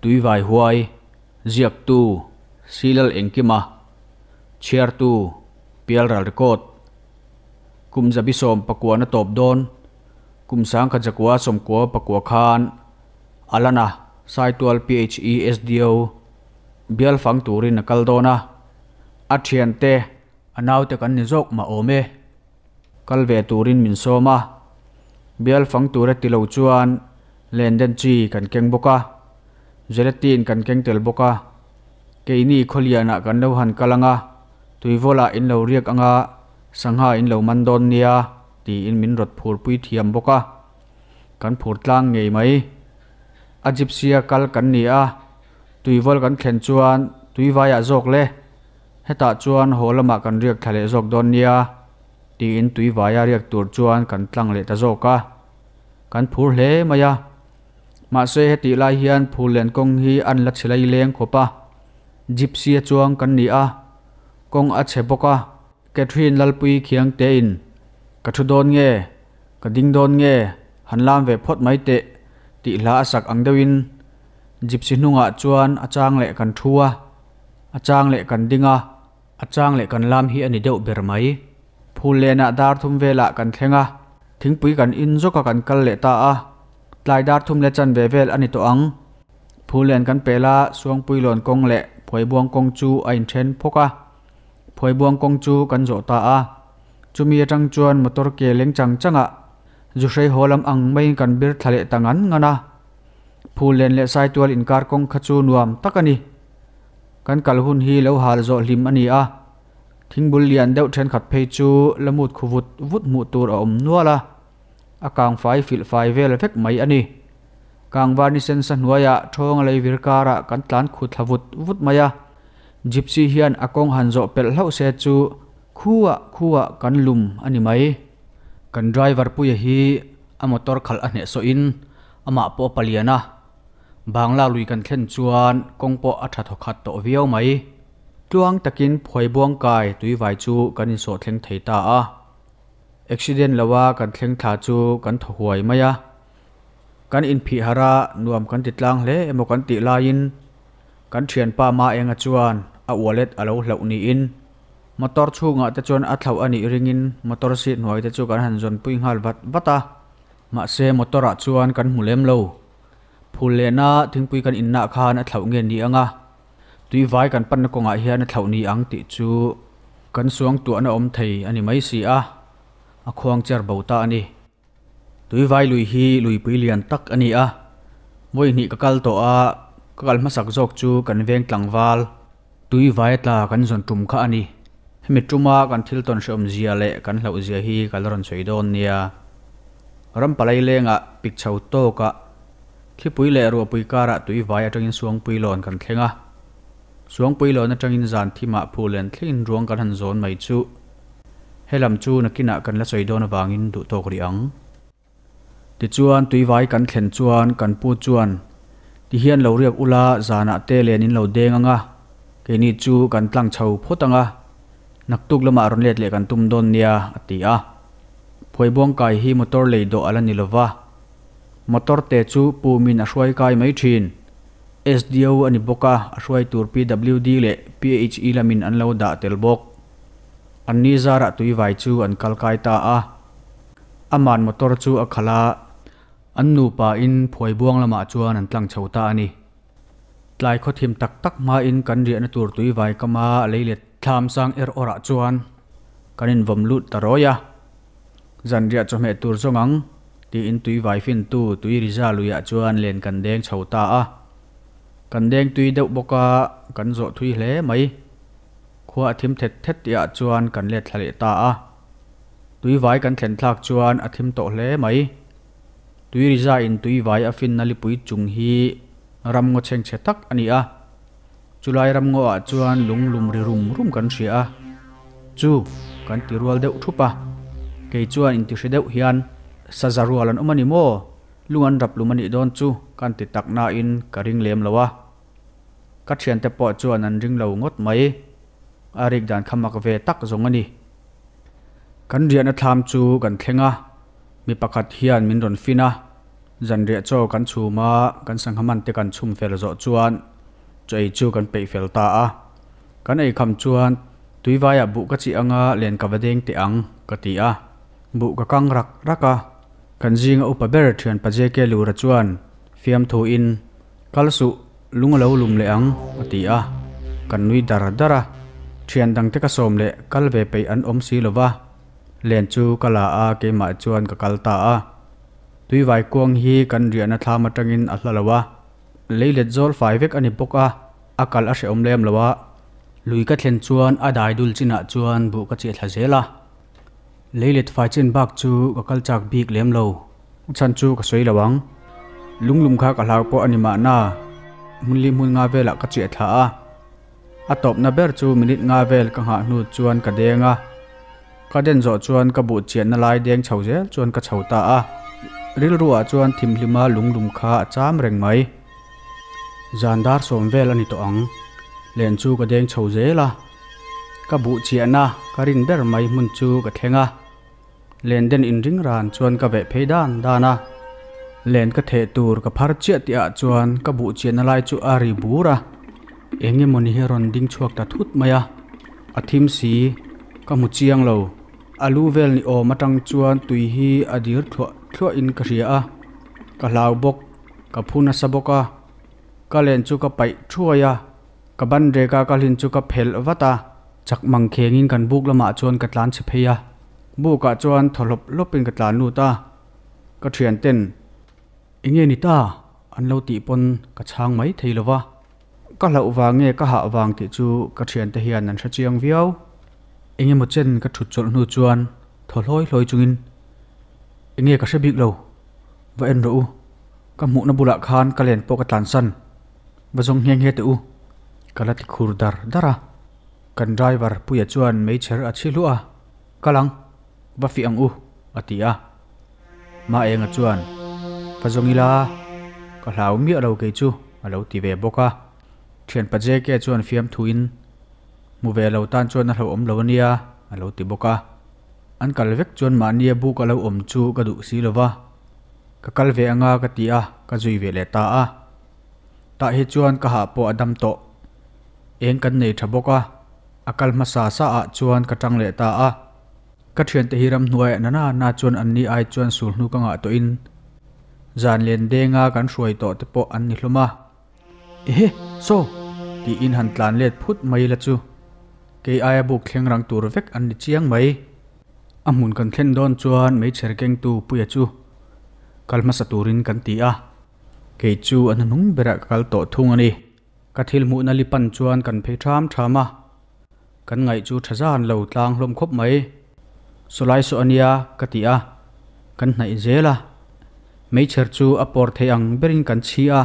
tùy vài huai diệp tu silal engkima chair tu pial ral record kum jabi som pakua na top don kum sang kha jakwa som ko pakua khan alana sai saitual phe sdo bial fang turin nakal dona athian te anaw te kan nizok ma ome kal ve turin min soma bial fang tura tilo chuan lenden chi kan keng boka gelatin kan keng tel boka ke ini kholiana ah kan lo han kalanga ah. tuivola in lo riak anga sangha in lo mandon nia ti in min rot phur pui thiam boka kan phur tlang ngei mai ajipsia kal kan ni a ah. tuivol kan khen chuan tuivaya jok le heta chuan holama kan riak thale jok don nia ti in tuivaya riak tur chuan kan tlang le ta jok ka kan phur hle maya mà xe hết tỷ lai hiền phù liền công hi ăn lắc lấy liền khổ pa dịp xe chuang cần ni à công ắt sẽ bốc a Catherine lalpui khiang tế in cả chú đôn nghe cả đinh đôn nghe hắn làm về phốt máy tệ tỷ lá sạc ăn đâu in dịp xe nung ạ chuan a trang lệ cần thua a trang lệ cần đinh a a trang lệ cần làm hi anh đậu bể máy phù liền ạ ah dar thum về lạ cần thèng a thính pui cần in zô cả cần cân lệ ta à lai dar thum le chan ve vel ani to ang phu len kan pela suang pui lon kong le phoi buang kong chu a in then phoka phoi buang kong chu kan zo ta a chumi atang chuan motor ke leng chang changa zu sei holam ang mai kan bir thale tangan ngana phu len le sai tual in kar kong khachu nuam takani kan kalhun hi lo hal zo hlim ani a thingbul lian deuh then khat phei chu lamut khuvut vut mu tur a om nuala akang fai fil fai vel vek mai ani kang vani sen san huaya ah thong lei virkara ah kan tlan khu thavut vut maya ah. gypsy hian akong hanzo pel hlo se chu khuwa khuwa kan lum ani mai kan driver puya hi a motor khal ane so in ama po paliana bangla lui kan thlen chuan kongpo atha thokhat to viau mai tuang takin phoi buang kai tui vai chu kan in so thleng thei ta à accident lawa kan thleng thla chu kan thohuai mai a kan in phi hara nuam kan ti tlang hle emo kan ti lain kan thian pa ma enga chuan a wallet alo hlau ni in motor chu nga te chuan a thlau ani ringin motor seat noi te chu kan han zon pui ngal bat bata ma se motor a ah chuan kan hulem lo phul lena thingpui kan inna khan a thlau nge ni anga tui vai kan pan ko nga ah hian a thlau ni ang ti chu kan suang tu an om thei ani mai si a อควงเจอบตานีตุยไวลุยฮีลุยปุเลียนตักอันนี้อ่ะวัยนี้ก็กลตัวอ่ะก็กลมาสักจอกจูกันเวียงตังวาลตุยไวตากันส่วนจุ่มข้าอันนี้ไม่จุมากันทิลตันชมเสียเละกันเหล่าเสียฮีกันรอนสวยดอนเนียรำปลายเลงอ่ะปิดเช้าวโตกะที่ปุยเลรัวปุยการะตุยไวจังยินสวงปุยหลอนกันเคงอ่ะสวงปุยหลอนจังยินจานที่มาพูเลนที่ยินรวงกันหันโซนไม่จู hay làm chu nakina kan la soidon awangin du tok riang ti chuan tùy tuivai kan thlen chuan kan pu chuan ti hian lo riak ula zana te lenin lo deng anga keini chu kan tlang chho photanga naktuk lama ron let le kan tum don à. phôi phoibong kai hi motor lei do ala ni lova motor te chu min a xoay kai mai thin SDO ani boka a xoay tour PWD le PHE lamin an lâu da tel bok an Niza ra tui vai chu an kalkai ta a aman motor chu a khala an nu pa in phoi buang lama chuan an tlang chho ta ani tlai kho thim tak tak ma in kan rian tur tui vai kama leilet tham sang er ora chuan kanin vom lut taroya zan ria chu me tur zongang ti in tui vai fin tu tui riza luya chuan len kan deng chho ta a kan deng tui deuh boka kan zo thui hle mai khua thím thim thet địa ti a chuan kan le thlale ta à tuy vai kan thlen thạc chuan a thim to hle tuy tui riza in tuy vai a fin nali lipui chung hi ram ngo cheng che tak à a chulai ram ngo a chuan lung lum ri rum rum kan thri a chu kan ti rual deuh à kei chuan in ti hri deuh hian sa zarual an omani mo lungan rap lumani don chu kan ti takna in karing lem lowa ka thian te pawh chuan an ring lo ngot mai อาริกดานขมักเวตักสงอันนี้กันเรียนทัามจูกันเทงะมีประกาศเฮียนมินดอนฟินะจันเรียโจกันชูมากันสังคมันติกันชุมเฟลโจจวนจอยจูกันไปเฟลตาอะกันไอคำจวนตุยวายบุกจีอังะเลียนกบเด้งติอังกติอะบุกกังรักรักอะกันจิงอุปเบรเทียนปเจเกลูรจวนเฟียมทูอินกัลสุลุงเลวลุมเลอังกติอะกันนุยดาระดาระ thian dang te ka som le về bay pe an xí si lova len chu kala a ke ma chuan ka kal ta a tui vai kuang hi kan riana thlam atangin a hlalawa leile zol fai vek ani à akal a sẽ om lem lawa lui cái chu ka thlen đại a dai dul chu chuan bu cái ka che thla lấy leilet phải chin bạc chu ka kal chak bik lem lâu chân chu cái ka soi lawang lunglum khác ka hlau po mà na munli mun nga về là cái chết a atop na ber chu minute nga vel ka nga nu chuan ka denga ka den zo chuan ka bu chian na lai deng chho zel chuan ka chho ta a ril ruwa chuan thim hlima lunglum kha cham reng mai zandar som vel ani to ang len chu ka deng chho zela ka bu chian na ka rin ber mai mun chu ka thenga len den in ring ran chuan ka ve phei dan dana len ka the tur ka phar chia ti a chuan ka bu chian na lai chu ari bura เองเงมนิเฮรอนดิ้งชวกตะทุดมายะอาทิมสีก็มุจียงเราอาลูเวลนิโอมาตังจวนตุยฮีอดีรทั่วทั่วอินกเรียกะลาวบกกะพูนัสบกะกะเลนจุกะไปชั่วยะกะบันเรกากะลินจุกะเพลวัตาจักมังเคงินกันบุกละมาจวนกัตลานเชเพยบุกะจวนถลบลบเป็นกัตลานูตากะเทียนเต้นอิงเงนิตาอันเลาตีปนกะช้างไหมเทลวะก็เหล่าวังเงก็หาวางติจูก็เชียนตะเฮียนนันชะเจียงเวียวเองเงมดเจนก็ถุดจนนูจวนถอลอยลอยจุงินเองเงก็เชบิกเราว่าเอ็นรู้ก็หมูนบุระคานก็เล่นโปกตันสันว่าจงเฮงเฮตอูก็ละติคูรดาร์ดาระกันไดเวอร์ปุยจวนไม่เชอร์อาชิลุอาก็ลังว่าฟีอังอูอาติอามาเองอาจวนว่าจงอีลาก็เหล่าเมียเราเกจูเราตีเวบกา thiền bà dê kia phiếm phiam in mu về lâu tan chuan na hlo om lo nia lâu lo ti boka an kal vek chuan ma nia bu ka lo om chu ka du si lova ka cả ve anga ka ti a ka duy về lệ ta à ta hi chuan ka ha po adam to eng kan nei tha boka akal ma sa sa a chuan ka tang le ta à ka thian te hiram hnuai na na na chuan an ni ai chuan sul nu ka nga to in zan len nga kan hruai to te po anh ni ma ehe so ti in han tlan let phut mai la chu ke aya à buk thengrang tur vek an ni chiang mai a mun kan thlen don chuan mei keng tu puya à chu kalma sa turin kan ti a à. ke chu an nung bera kal to thung ani ka thil mu na li pan chuan kan phei tham thama kan ngai chu thajan lo tlang hlom khop mai solai so ania katia kan nai zela mei cher chu apor thei ang berin kan chi a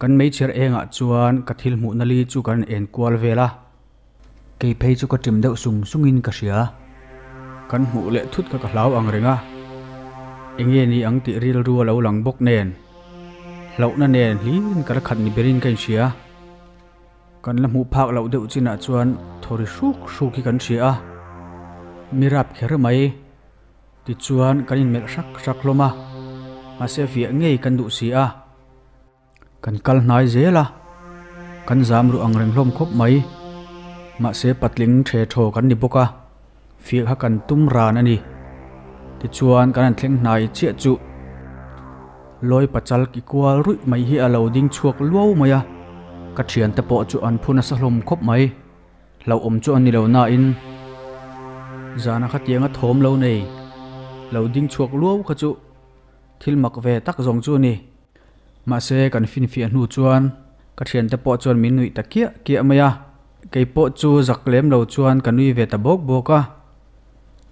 kan mai chher enga chuan ka thil hmuh na li chu kan en kual vela ke phei chu ka trim deuh sung sungin ka hria kan hmu le thut ka ka hlau ang anh enge ni ang ti ril ru lo lang bok nen lo na nen hlin kar khat ni berin kan hria kan la mu phak lo deuh china chuan thori suk suki kan hria mirap kher mai ti chuan kan in mel sắc sak loma ma sẽ fi ngei kan du si kan kal nai zela kan zamru angreng hlom khop mai ma se patling the tho kan ni boka fi ha kan tum ran ani ti chuan kan an thleng nai che chu loi pachal ki kwal rui mai hi alo ding chuak luau maya ka thian te po chu an phuna sa hlom khop mai lo om chu an ni lo na in zana kha tianga thom lo nei lo ding chuak luau kha chu thil mak ve tak zong chu ni mà se kan fin fi hnu chuan ka thian te pawh chuan min nui ta kia kia mày maya kei pawh chu zaklem lo chuan kan nui về ta bốc bok bok a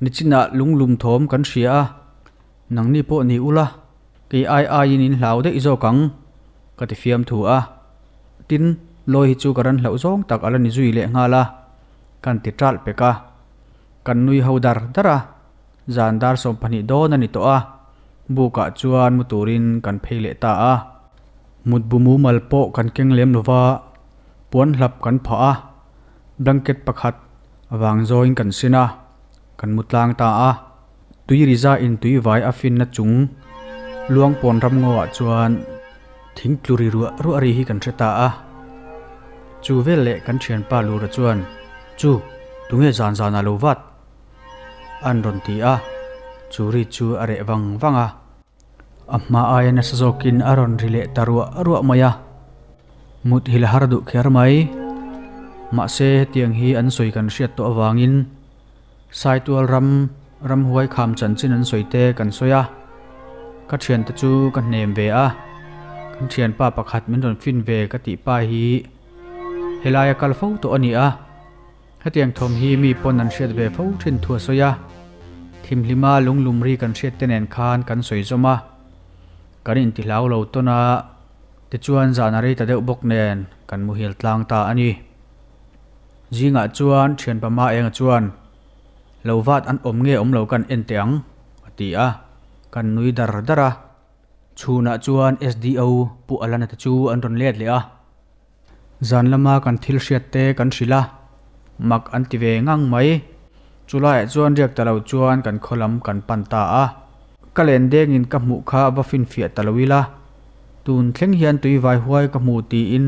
ni china lunglum thawm kan hria a nang ni pawh ni ula cái ai ai in in hlau de izo kang ka ti fiam thu a tin loi hi chu karan hlau zong tak ala ni zui le ngala kan ti tral peka kan nui ho dar dara zandar som pani don ani to a buka chuan muturin kan phê le ta à mut bumu mal po kan keng lem lova puan hlap kan pha a blanket pakhat awang zoin kan sina kan mutlang ta a tui riza in tui vai a fin na chung luang pon ram ngo chuan thing tluri ru ru ari hi kan theta a chu vel le kan thian pa lu ra chuan chu tunge zan zan a lo wat an ron ti a chu ri chu are wang wanga amma ayana sazokin aron rile tarua arua maya mut hil hardu kher mai ma se tiang hi an soi kan riat to awangin saitual ram ram huai kham chan chin an soi te kan soya ka thian ta chu kan nem ve a kan thian pa pakhat min don fin ve ka ti pa hi helaya kal fo to ani a hetiang thom hi mi pon an riat ve fo thin thua soya thim lima lunglum ri kan riat tenen khan kan soi zoma kan in ti hlau lo tona ti chuan zanari ta deuh bok nen kan mu hil tlang ta ani zinga ah chuan thian pama eng chuan lo vat an om nge om lo kan en te ang ati a kan nui dar dara chuna ah chuan SDO pu alana te chu an ron let le a zan lama kan thil hriat te kan hrila mak an ti ve ngang mai chulai ah chuan riak ta lo chuan kan kholam kan pan ta a กะเลนเด้งอินกับหมูคาบฟินเฟียตะลวิลาตูนเข่งเฮียนตุยไวาห้วยกับมูตีอิน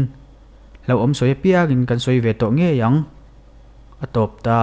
เราอมสวยเปียกินกันสวยเวตโตเงี้ยยังอตบตา